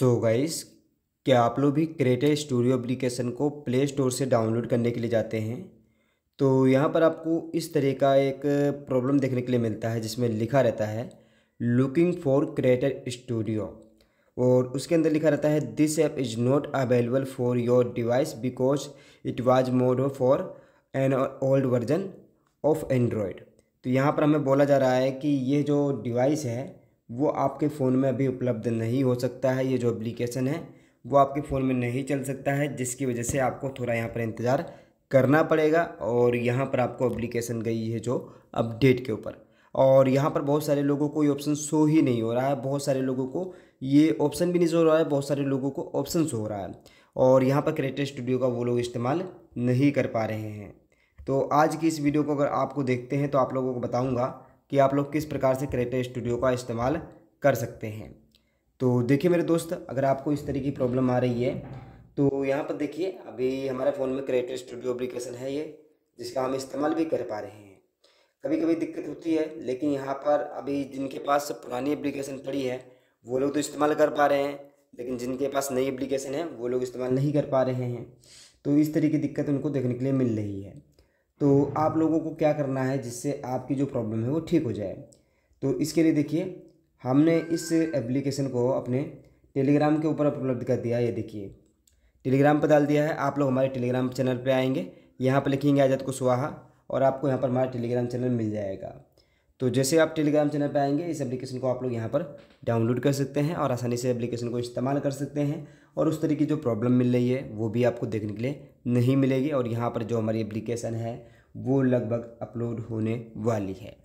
सो so guys क्या आप लोग भी क्रिएटर स्टूडियो एप्लीकेशन को प्ले स्टोर से डाउनलोड करने के लिए जाते हैं तो यहाँ पर आपको इस तरह का एक प्रॉब्लम देखने के लिए मिलता है जिसमें लिखा रहता है लुकिंग फॉर क्रिएटर स्टूडियो और उसके अंदर लिखा रहता है this app is not available for your device because it was made for an old version of Android तो यहाँ पर हमें बोला जा रहा है कि ये जो डिवाइस है वो आपके फ़ोन में अभी उपलब्ध नहीं हो सकता है ये जो एप्लीकेशन है वो आपके फ़ोन में नहीं चल सकता है जिसकी वजह से आपको थोड़ा यहाँ पर इंतज़ार करना पड़ेगा और यहाँ पर आपको एप्लीकेशन गई है जो अपडेट के ऊपर और यहाँ पर बहुत सारे लोगों को ये ऑप्शन शो ही नहीं हो रहा है बहुत सारे लोगों को ये ऑप्शन भी नहीं शो हो रहा है बहुत सारे लोगों को ऑप्शन शो हो रहा है और यहाँ पर क्रिएटर स्टूडियो का वो लोग इस्तेमाल नहीं कर पा रहे हैं तो आज की इस वीडियो को अगर आपको देखते हैं तो आप लोगों को बताऊँगा कि आप लोग किस प्रकार से क्रेटर स्टूडियो का इस्तेमाल कर सकते हैं तो देखिए मेरे दोस्त अगर आपको इस तरह की प्रॉब्लम आ रही है तो यहाँ पर देखिए अभी हमारे फ़ोन में क्रिएटर स्टूडियो एप्लीकेशन है ये जिसका हम इस्तेमाल भी कर पा रहे हैं कभी कभी दिक्कत होती है लेकिन यहाँ पर अभी जिनके पास पुरानी एप्लीकेशन पड़ी है वो लोग तो इस्तेमाल कर पा रहे हैं लेकिन जिनके पास नई एप्लीकेशन है वो लोग इस्तेमाल नहीं कर पा रहे हैं तो इस तरह की दिक्कत उनको देखने के लिए मिल रही है तो आप लोगों को क्या करना है जिससे आपकी जो प्रॉब्लम है वो ठीक हो जाए तो इसके लिए देखिए हमने इस एप्लीकेशन को अपने टेलीग्राम के ऊपर उपलब्ध कर दिया है ये देखिए टेलीग्राम पर डाल दिया है आप लोग हमारे टेलीग्राम चैनल पर आएंगे यहाँ पर लिखेंगे आज़ाद कुशवाहा और आपको यहाँ पर हमारा टेलीग्राम चैनल मिल जाएगा तो जैसे आप टेलीग्राम चैनल पर आएंगे इस एप्लीकेशन को आप लोग यहाँ पर डाउनलोड कर सकते हैं और आसानी से एप्लीकेशन को इस्तेमाल कर सकते हैं और उस तरह की जो प्रॉब्लम मिल रही है वो भी आपको देखने के लिए नहीं मिलेगी और यहाँ पर जो हमारी एप्लीकेशन है वो लगभग अपलोड होने वाली है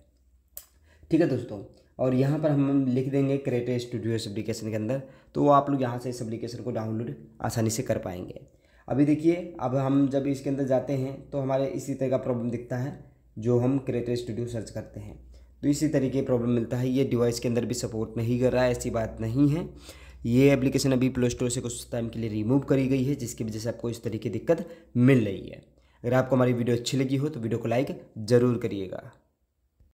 ठीक है दोस्तों और यहाँ पर हम लिख देंगे क्रिएटर स्टूडियो इस एप्लीकेशन के अंदर तो आप लोग यहाँ से इस एप्लीकेशन को डाउनलोड आसानी से कर पाएंगे अभी देखिए अब हम जब इसके अंदर जाते हैं तो हमारे इसी तरह का प्रॉब्लम दिखता है जो हम क्रिएटर स्टूडियो सर्च करते हैं तो इसी तरीके प्रॉब्लम मिलता है ये डिवाइस के अंदर भी सपोर्ट नहीं कर रहा है ऐसी बात नहीं है ये एप्लीकेशन अभी प्ले स्टोर से कुछ टाइम के लिए रिमूव करी गई है जिसकी वजह से आपको इस तरीके की दिक्कत मिल रही है अगर आपको हमारी वीडियो अच्छी लगी हो तो वीडियो को लाइक ज़रूर करिएगा